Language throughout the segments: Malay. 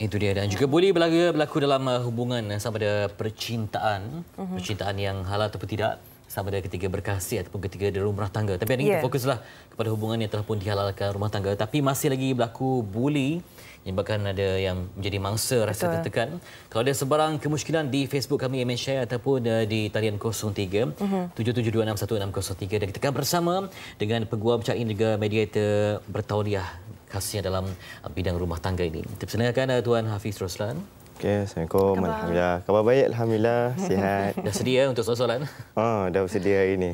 Itu dia dan juga boleh berlaku, berlaku dalam uh, hubungan uh, sama ada percintaan, mm-hmm. percintaan yang halal atau tidak sama ada ketika berkasih ataupun ketika di rumah tangga. Tapi yang yeah. kita fokuslah kepada hubungan yang telah pun dihalalkan rumah tangga tapi masih lagi berlaku bully menyebabkan ada yang menjadi mangsa rasa Betul. tertekan. Kalau ada sebarang kemusykilan di Facebook kami Amin Share ataupun uh, di talian 03 uh-huh. 77261603 dan kita akan bersama dengan peguam cakap juga mediator bertauliah khasnya dalam bidang rumah tangga ini. Terima kasih eh, kepada Tuan Hafiz Roslan. Okay, Assalamualaikum. Khabar. Alhamdulillah. Khabar baik. Alhamdulillah. Sihat. dah sedia untuk soalan-soalan? Oh, ah, dah sedia hari ini.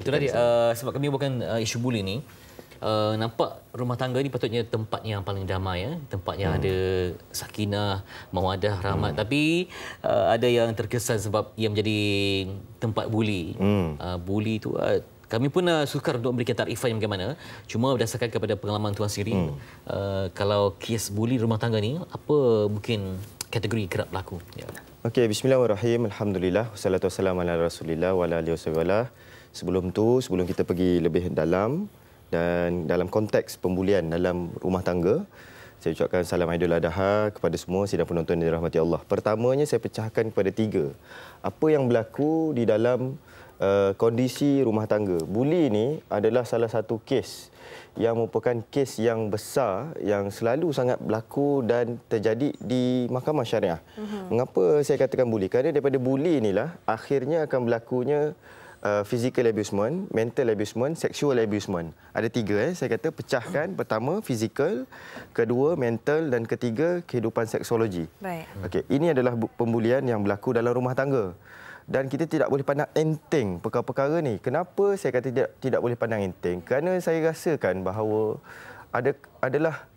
Itu tadi Uh, sebab kami bukan uh, isu buli ini uh, nampak rumah tangga ni patutnya tempat yang paling damai ya tempat yang hmm. ada sakinah mawadah rahmat hmm. tapi uh, ada yang terkesan sebab ia menjadi tempat buli hmm. uh, eh, buli tu uh, kami pun uh, sukar untuk memberikan tarifan yang bagaimana cuma berdasarkan kepada pengalaman tuan sendiri hmm. uh, kalau kes buli rumah tangga ni apa mungkin kategori kerap berlaku ya okey bismillahirrahmanirrahim alhamdulillah wassalatu warahmatullahi wabarakatuh. sebelum tu sebelum kita pergi lebih dalam dan dalam konteks pembulian dalam rumah tangga saya ucapkan salam adha kepada semua sidang penonton yang dirahmati Allah. Pertamanya saya pecahkan kepada tiga. Apa yang berlaku di dalam uh, kondisi rumah tangga? Buli ini adalah salah satu kes yang merupakan kes yang besar yang selalu sangat berlaku dan terjadi di mahkamah syariah. Uh-huh. Mengapa saya katakan buli? Kerana daripada buli inilah akhirnya akan berlakunya uh, physical abusement, mental abusement, sexual abusement. Ada tiga eh. Saya kata pecahkan pertama physical, kedua mental dan ketiga kehidupan seksologi. Baik. Okey, ini adalah pembulian yang berlaku dalam rumah tangga. Dan kita tidak boleh pandang enteng perkara-perkara ni. Kenapa saya kata tidak, tidak boleh pandang enteng? Kerana saya rasakan bahawa ada adalah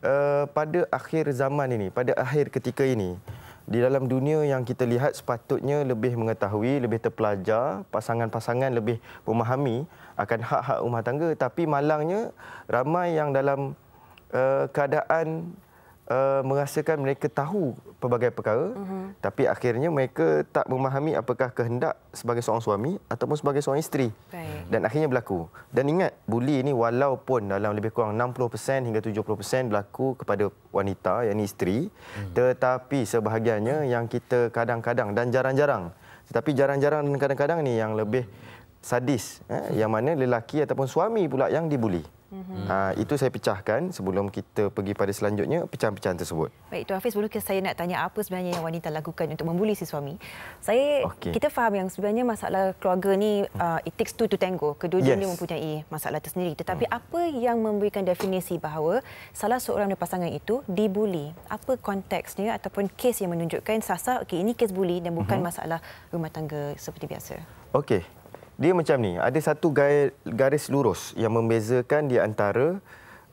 uh, pada akhir zaman ini, pada akhir ketika ini, di dalam dunia yang kita lihat sepatutnya lebih mengetahui, lebih terpelajar, pasangan-pasangan lebih memahami akan hak-hak rumah tangga. Tapi malangnya ramai yang dalam uh, keadaan uh, merasakan mereka tahu pelbagai perkara uh-huh. tapi akhirnya mereka tak memahami apakah kehendak sebagai seorang suami ataupun sebagai seorang isteri Baik. dan akhirnya berlaku dan ingat buli ini walaupun dalam lebih kurang 60% hingga 70% berlaku kepada wanita yakni isteri uh-huh. tetapi sebahagiannya yang kita kadang-kadang dan jarang-jarang tetapi jarang-jarang dan kadang-kadang ni yang lebih sadis eh, yang mana lelaki ataupun suami pula yang dibuli Mm-hmm. Uh, itu saya pecahkan sebelum kita pergi pada selanjutnya pecahan-pecahan tersebut. Baik, Tuan Hafiz, sebelum saya nak tanya apa sebenarnya yang wanita lakukan untuk membuli si suami. Saya okay. kita faham yang sebenarnya masalah keluarga ni uh, it takes two to tango. Kedua-dua yes. ni mempunyai masalah tersendiri. Hmm. Tetapi mm. apa yang memberikan definisi bahawa salah seorang dari pasangan itu dibuli? Apa konteksnya ataupun kes yang menunjukkan sasa okay ini kes buli dan bukan mm-hmm. masalah rumah tangga seperti biasa? Okey. Dia macam ni, ada satu garis lurus yang membezakan di antara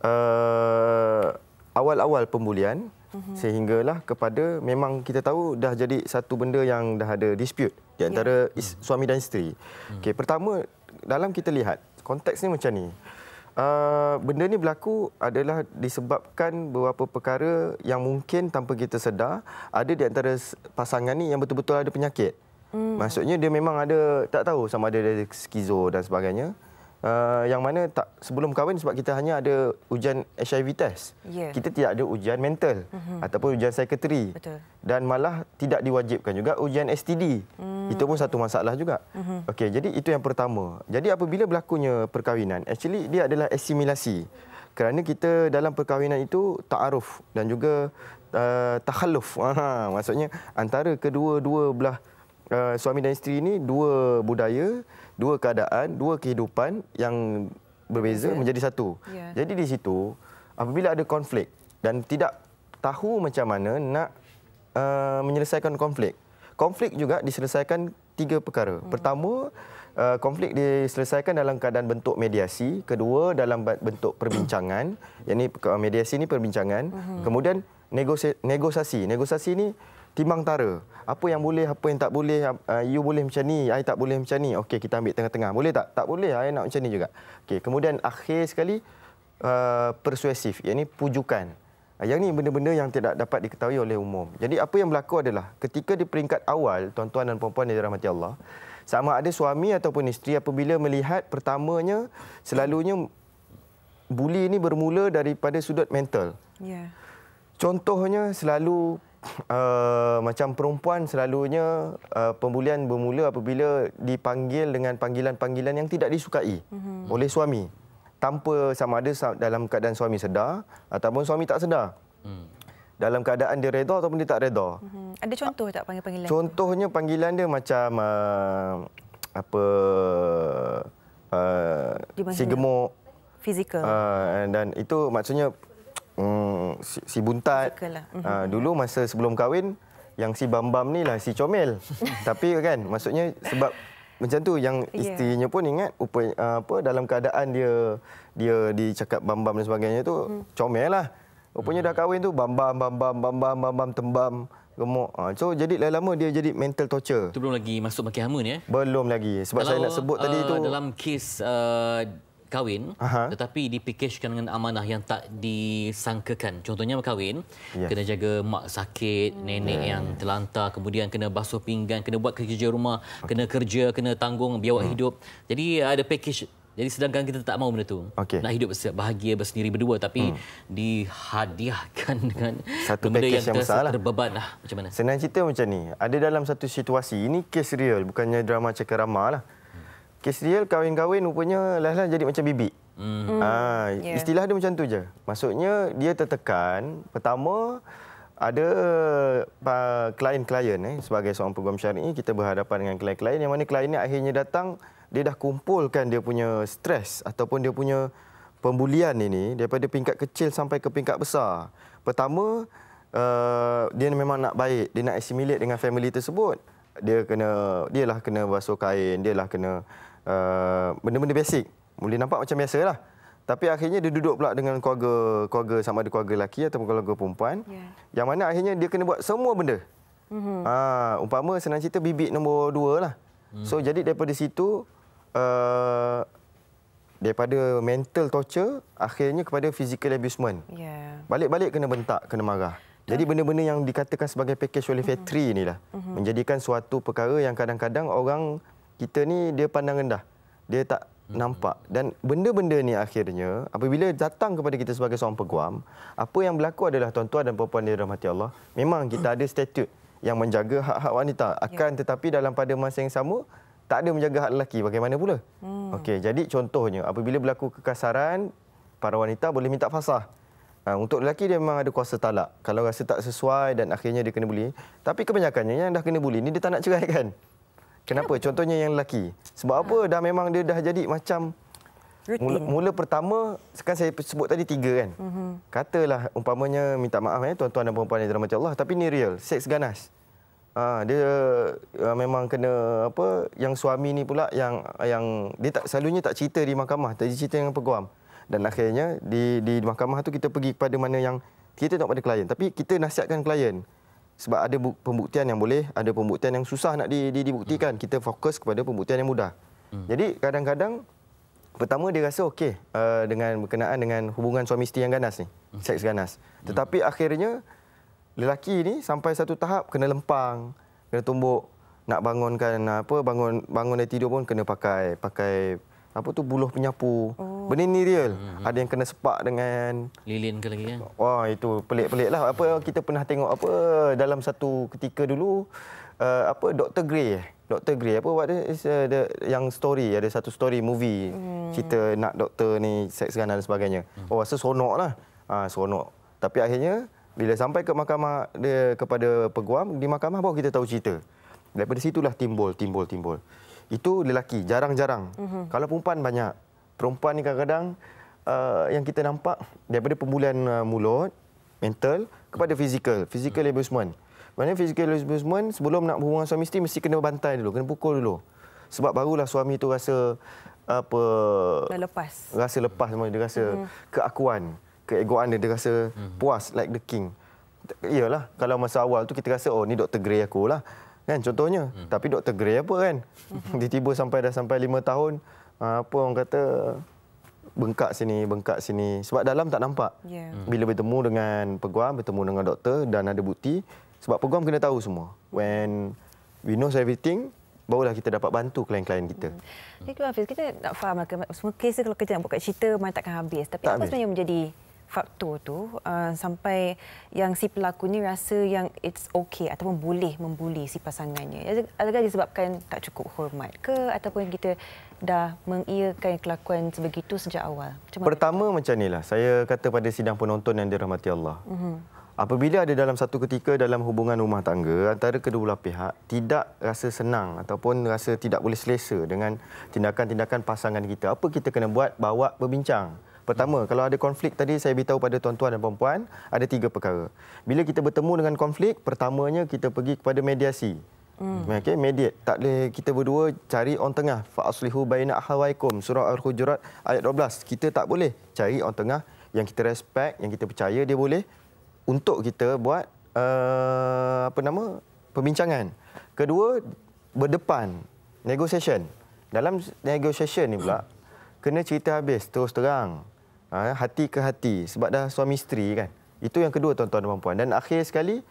uh, awal-awal pembulian mm-hmm. sehinggalah kepada memang kita tahu dah jadi satu benda yang dah ada dispute di antara yeah. is, suami dan isteri. Mm-hmm. Okay, pertama, dalam kita lihat, konteks ni macam ni. Uh, benda ni berlaku adalah disebabkan beberapa perkara yang mungkin tanpa kita sedar ada di antara pasangan ni yang betul-betul ada penyakit. Hmm. Maksudnya dia memang ada tak tahu sama ada dia skizo dan sebagainya. Uh, yang mana tak sebelum kahwin sebab kita hanya ada ujian HIV test. Yeah. Kita tidak ada ujian mental mm-hmm. ataupun ujian psychiatry. Betul. Dan malah tidak diwajibkan juga ujian STD. mm Itu pun satu masalah juga. Mm-hmm. Okey, jadi itu yang pertama. Jadi apabila berlakunya perkahwinan, actually dia adalah asimilasi Kerana kita dalam perkahwinan itu taaruf dan juga uh, takhalluf. Ha, maksudnya antara kedua-dua belah Eh, suami dan isteri ini dua budaya, dua keadaan, dua kehidupan yang berbeza yeah. menjadi satu. Yeah. Jadi di situ apabila ada konflik dan tidak tahu macam mana nak uh, menyelesaikan konflik. Konflik juga diselesaikan tiga perkara. Hmm. Pertama, uh, konflik diselesaikan dalam keadaan bentuk mediasi, kedua dalam bentuk perbincangan. yang ini mediasi ini perbincangan. Hmm. Kemudian negosiasi. Negosiasi ini timbang tara. Apa yang boleh, apa yang tak boleh. Uh, you boleh macam ni, I tak boleh macam ni. Okey, kita ambil tengah-tengah. Boleh tak? Tak boleh, I nak macam ni juga. Okey, kemudian akhir sekali, uh, persuasif, iaitu pujukan. Uh, yang ni benda-benda yang tidak dapat diketahui oleh umum. Jadi apa yang berlaku adalah ketika di peringkat awal, tuan-tuan dan puan-puan yang dirahmati Allah, sama ada suami ataupun isteri apabila melihat pertamanya selalunya buli ini bermula daripada sudut mental. Yeah. Contohnya selalu uh, macam perempuan selalunya uh, pembulian bermula apabila dipanggil dengan panggilan-panggilan yang tidak disukai mm-hmm. oleh suami tanpa sama ada dalam keadaan suami sedar ataupun suami tak sedar. Mm. Dalam keadaan dia redha ataupun dia tak redha. hmm Ada contoh tak panggil-panggilan? Contohnya itu? panggilan dia macam uh, apa uh, si gemuk fizikal. Uh, dan itu maksudnya Hmm, si, si buntat. Uh, dulu masa sebelum kahwin, yang si bambam ni lah si comel. Tapi kan, maksudnya sebab macam tu yang ya. istrinya yeah. pun ingat upa, ah, apa dalam keadaan dia dia dicakap bambam dan sebagainya tu hmm. comel lah. Rupanya dah hmm. kahwin tu bambam, Bam Bam Bam tembam gemuk. Ha, so jadi lama-lama dia jadi mental torture. Itu belum lagi masuk mahkamah ni eh? Belum lagi. Sebab Kalau, saya nak sebut uh, tadi eh, tu. Dalam kes uh, kahwin Aha. tetapi dipikirkan dengan amanah yang tak disangkakan. Contohnya berkahwin, yes. kena jaga mak sakit, nenek yeah. yang terlantar, kemudian kena basuh pinggan, kena buat kerja rumah, okay. kena kerja, kena tanggung biawak hmm. hidup. Jadi ada package jadi sedangkan kita tak mahu benda tu. Okay. Nak hidup bahagia bersendiri berdua tapi hmm. dihadiahkan dengan satu benda yang, yang ter- terbeban lah. Macam mana? Senang cerita macam ni. Ada dalam satu situasi, ini kes real bukannya drama cakar ramah lah kes real kahwin-kahwin rupanya lain-lain jadi macam bibik. Hmm. Ah, hmm. yeah. istilah dia macam tu je. Maksudnya dia tertekan. Pertama ada klien-klien eh sebagai seorang peguam syarikat ini kita berhadapan dengan klien-klien yang mana klien ini akhirnya datang dia dah kumpulkan dia punya stres ataupun dia punya pembulian ini daripada peringkat kecil sampai ke peringkat besar. Pertama uh, dia memang nak baik, dia nak assimilate dengan family tersebut. Dia kena dia lah kena basuh kain, lah kena Uh, benda-benda basic. Mula nampak macam biasalah. Tapi akhirnya dia duduk pula dengan keluarga keluarga sama ada keluarga lelaki ataupun keluarga perempuan. Yeah. Yang mana akhirnya dia kena buat semua benda. Mm -hmm. ha, umpama senang cerita bibit nombor dua lah. Mm. So jadi daripada situ, uh, daripada mental torture, akhirnya kepada physical abusement. Ya. Balik-balik yeah. kena bentak, kena marah. Jadi benda-benda yang dikatakan sebagai package oleh mm -hmm. factory inilah. Mm -hmm. Menjadikan suatu perkara yang kadang-kadang orang kita ni dia pandang rendah. Dia tak hmm. nampak dan benda-benda ni akhirnya apabila datang kepada kita sebagai seorang peguam apa yang berlaku adalah tuan-tuan dan puan-puan dirahmati Allah memang kita ada statut yang menjaga hak-hak wanita ya. akan tetapi dalam pada masa yang sama tak ada menjaga hak lelaki bagaimana pula hmm. okey jadi contohnya apabila berlaku kekasaran para wanita boleh minta fasah Ha, untuk lelaki dia memang ada kuasa talak. Kalau rasa tak sesuai dan akhirnya dia kena buli. Tapi kebanyakannya yang dah kena buli ni dia tak nak cerai kan? Kenapa? Contohnya yang lelaki. Sebab ha. apa? Ah. Dah memang dia dah jadi macam mula, mula pertama, sekarang saya sebut tadi tiga kan. Uh-huh. Katalah umpamanya minta maaf eh tuan-tuan dan puan-puan yang macam Allah, tapi ni real, seks ganas. Ha, dia uh, memang kena apa yang suami ni pula yang yang dia tak selalunya tak cerita di mahkamah, tak cerita dengan peguam. Dan akhirnya di di mahkamah tu kita pergi kepada mana yang kita tengok pada klien, tapi kita nasihatkan klien sebab ada pembuktian yang boleh, ada pembuktian yang susah nak di, di, dibuktikan. Hmm. Kita fokus kepada pembuktian yang mudah. Hmm. Jadi kadang-kadang pertama dia rasa okey uh, dengan berkenaan dengan hubungan suami isteri yang ganas ni, hmm. seks ganas. Hmm. Tetapi akhirnya lelaki ni sampai satu tahap kena lempang, kena tumbuk, nak bangunkan apa bangun bangun dari tidur pun kena pakai pakai apa tu buluh penyapu. Oh. Benda ni real. Hmm, hmm. Ada yang kena sepak dengan lilin ke lagi kan. Wah, itu pelik peliklah. Apa kita pernah tengok apa dalam satu ketika dulu uh, apa Dr Grey eh? Dr Grey apa buat dia uh, yang story ada satu story movie hmm. cerita nak doktor ni seks ganas dan sebagainya. Hmm. Oh, rasa seronok lah. Ha, seronok. Tapi akhirnya bila sampai ke mahkamah dia kepada peguam di mahkamah baru kita tahu cerita. Daripada situlah timbul timbul timbul. Itu lelaki jarang-jarang. Mm-hmm. Kalau perempuan banyak perempuan ni kadang-kadang uh, yang kita nampak daripada pemulihan uh, mulut, mental kepada fizikal, fizikal hmm. abusement. Maknanya fizikal abusement sebelum nak berhubungan suami isteri mesti kena bantai dulu, kena pukul dulu. Sebab barulah suami itu rasa apa dah lepas. Rasa lepas dia rasa hmm keakuan, keegoan dia dia rasa hmm puas like the king. Iyalah, kalau masa awal tu kita rasa oh ni Dr. Grey aku lah. Kan contohnya. hmm Tapi Dr. Grey apa kan? Mm-hmm. Tiba-tiba sampai dah sampai lima tahun, Ah, apa orang kata bengkak sini bengkak sini sebab dalam tak nampak yeah. Hmm. bila bertemu dengan peguam bertemu dengan doktor dan ada bukti sebab peguam kena tahu semua when we know everything barulah kita dapat bantu klien-klien kita. Hmm. Jadi, Hafiz, kita nak faham lah semua kes kalau kita nak buka cerita memang takkan habis. Tapi tak apa habis. sebenarnya menjadi faktor tu uh, sampai yang si pelaku ni rasa yang it's okay ataupun boleh membuli si pasangannya. Adakah disebabkan tak cukup hormat ke ataupun kita dah mengiakan kelakuan sebegitu sejak awal? Macam Pertama itu? macam inilah. Saya kata pada sidang penonton yang dirahmati Allah. Uh-huh. Apabila ada dalam satu ketika dalam hubungan rumah tangga antara kedua dua pihak tidak rasa senang ataupun rasa tidak boleh selesa dengan tindakan-tindakan pasangan kita apa kita kena buat bawa berbincang Pertama, kalau ada konflik tadi saya beritahu pada tuan-tuan dan puan ada tiga perkara. Bila kita bertemu dengan konflik, pertamanya kita pergi kepada mediasi. Hmm. Okey, mediate. Tak boleh kita berdua cari orang tengah. Fa'aslihu bayna ahawaikum. Surah Al-Hujurat ayat 12. Kita tak boleh cari orang tengah yang kita respect, yang kita percaya dia boleh untuk kita buat uh, apa nama perbincangan. Kedua, berdepan. Negotiation. Dalam negotiation ni pula, kena cerita habis terus terang ha, hati ke hati sebab dah suami isteri kan. Itu yang kedua tuan-tuan dan puan dan akhir sekali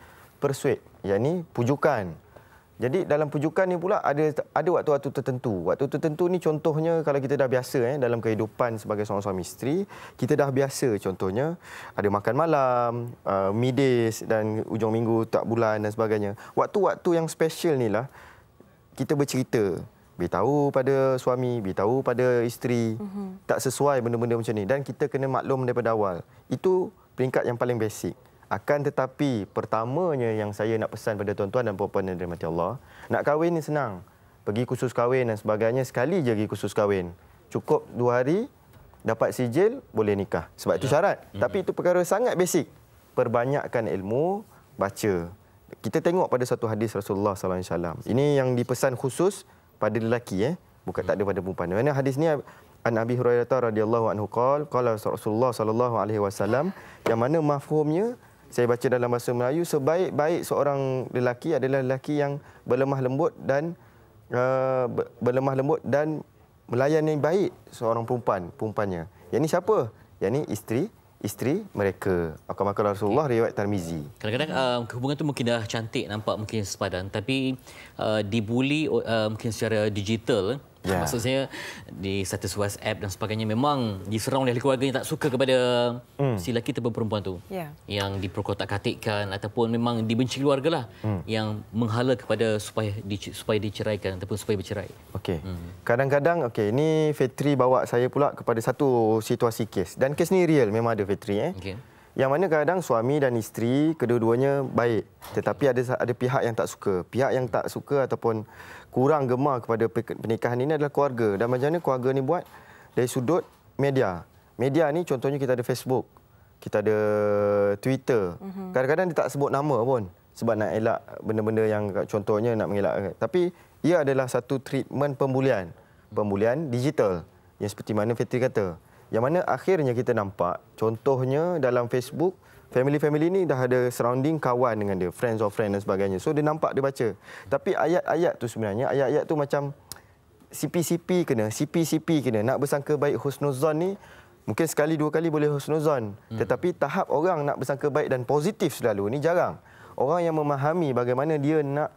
persuade yakni pujukan. Jadi dalam pujukan ni pula ada ada waktu-waktu tertentu. Waktu tertentu ni contohnya kalau kita dah biasa eh dalam kehidupan sebagai seorang suami isteri, kita dah biasa contohnya ada makan malam, uh, midis dan ujung minggu tak bulan dan sebagainya. Waktu-waktu yang special ni lah kita bercerita beritahu pada suami, beritahu pada isteri. Mm-hmm. Tak sesuai benda-benda macam ni. Dan kita kena maklum daripada awal. Itu peringkat yang paling basic. Akan tetapi pertamanya yang saya nak pesan pada tuan-tuan dan puan-puan yang dirahmati Allah. Nak kahwin ni senang. Pergi khusus kahwin dan sebagainya. Sekali je pergi khusus kahwin. Cukup dua hari, dapat sijil, boleh nikah. Sebab itu ya. syarat. Mm-hmm. Tapi itu perkara sangat basic. Perbanyakkan ilmu, baca. Kita tengok pada satu hadis Rasulullah SAW. Ini yang dipesan khusus pada lelaki eh bukan tak ada hmm. pada perempuan. Mana hadis ni An Abi Hurairah radhiyallahu anhu qol qala Rasulullah sallallahu alaihi wasallam yang mana mafhumnya saya baca dalam bahasa Melayu sebaik-baik seorang lelaki adalah lelaki yang berlemah lembut dan uh, berlemah lembut dan melayani baik seorang perempuan perempuannya. Yang ni siapa? Yang ni isteri isteri mereka akan makan Rasulullah riwayat Tarmizi. Kadang-kadang uh, hubungan tu mungkin dah cantik nampak mungkin sepadan tapi uh, dibuli uh, mungkin secara digital Yeah. Maksudnya di status WhatsApp dan sebagainya memang diserang oleh keluarga yang tak suka kepada mm. si lelaki ataupun perempuan tu. Yeah. Yang diperkotak-katikkan ataupun memang dibenci keluargalah mm. yang menghala kepada supaya di, supaya diceraikan ataupun supaya bercerai. Okey. Mm. Kadang-kadang okay ini Fetri bawa saya pula kepada satu situasi kes dan kes ni real memang ada Fetri eh. Okay yang mana kadang suami dan isteri kedua-duanya baik tetapi ada ada pihak yang tak suka pihak yang tak suka ataupun kurang gemar kepada pernikahan ini adalah keluarga dan macam mana keluarga ni buat dari sudut media media ni contohnya kita ada Facebook kita ada Twitter mhm. kadang-kadang dia tak sebut nama pun sebab nak elak benda-benda yang contohnya nak mengelak tapi ia adalah satu treatment pembulian pembulian digital yang seperti mana Fitri kata yang mana akhirnya kita nampak contohnya dalam Facebook family-family ini dah ada surrounding kawan dengan dia, friends of friends dan sebagainya. So dia nampak dia baca. Tapi ayat-ayat tu sebenarnya ayat-ayat tu macam CP-CP kena, CP-CP kena. Nak bersangka baik husnuzan ni mungkin sekali dua kali boleh husnuzan. Hmm. Tetapi tahap orang nak bersangka baik dan positif selalu ni jarang. Orang yang memahami bagaimana dia nak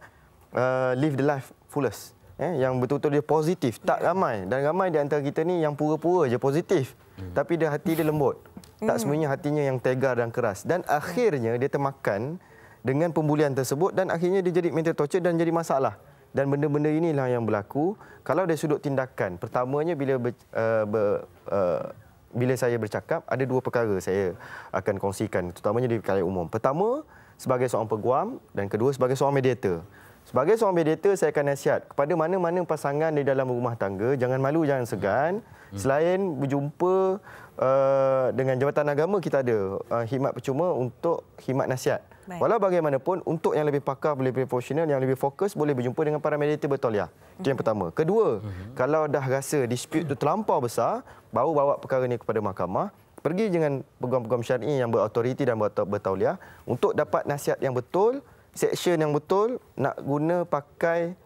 uh, live the life fullest. Eh, yang betul-betul dia positif. Tak ramai. Dan ramai di antara kita ni yang pura-pura je positif. Hmm. tapi dia hati dia lembut. Tak hmm. semuanya hatinya yang tegar dan keras. Dan akhirnya dia termakan dengan pembulian tersebut dan akhirnya dia jadi mental torture dan jadi masalah. Dan benda-benda inilah yang berlaku. Kalau dari sudut tindakan, pertamanya bila ber, uh, ber, uh, bila saya bercakap, ada dua perkara saya akan kongsikan. Terutamanya di kalangan umum. Pertama, sebagai seorang peguam dan kedua sebagai seorang mediator. Sebagai seorang mediator, saya akan nasihat kepada mana-mana pasangan di dalam rumah tangga, jangan malu, jangan segan. Hmm. Selain berjumpa uh, dengan jabatan agama, kita ada uh, khidmat percuma untuk khidmat nasihat. Baik. Walau bagaimanapun, untuk yang lebih pakar, lebih profesional, yang lebih fokus, boleh berjumpa dengan para mediator betul ya. Itu yang hmm. pertama. Kedua, hmm. kalau dah rasa dispute itu terlampau besar, baru bawa perkara ini kepada mahkamah, pergi dengan peguam-peguam syari'i yang berautoriti dan bertauliah untuk dapat nasihat yang betul, section yang betul nak guna pakai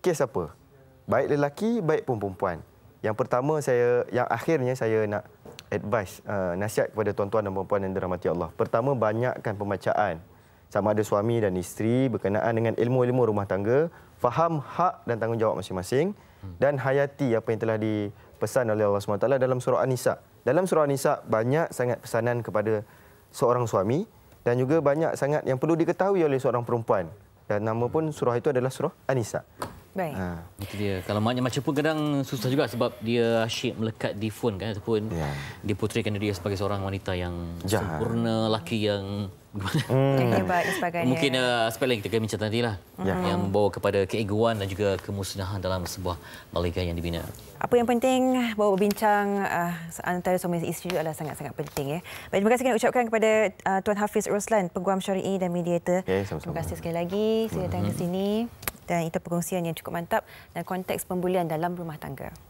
kes apa? Baik lelaki, baik pun perempuan. Yang pertama saya yang akhirnya saya nak advice uh, nasihat kepada tuan-tuan dan puan-puan yang dirahmati Allah. Pertama banyakkan pembacaan sama ada suami dan isteri berkenaan dengan ilmu-ilmu rumah tangga, faham hak dan tanggungjawab masing-masing dan hayati apa yang telah dipesan oleh Allah SWT dalam surah An-Nisa. Dalam surah An-Nisa banyak sangat pesanan kepada seorang suami dan juga banyak sangat yang perlu diketahui oleh seorang perempuan dan nama pun surah itu adalah surah Anisa. Baik. Ha. Itu dia. Kalau maknya macam pun kadang susah juga sebab dia asyik melekat di phone kan ataupun ya. diputerikan dia sebagai seorang wanita yang Jahat. sempurna, laki yang Hmm. Hebat sebagainya. Mungkin uh, spelling kita bincang nanti lah. Yeah. Yang membawa kepada keeguan dan juga kemusnahan dalam sebuah balikan yang dibina. Apa yang penting bawa bincang uh, antara suami isteri adalah sangat-sangat penting. Ya. Baik, terima kasih kerana ucapkan kepada uh, Tuan Hafiz Roslan, Peguam Syari'i dan Mediator. Okay, sama -sama. Terima kasih sekali lagi. Saya hmm. datang ke sini. Dan itu perkongsian yang cukup mantap dan konteks pembulian dalam rumah tangga.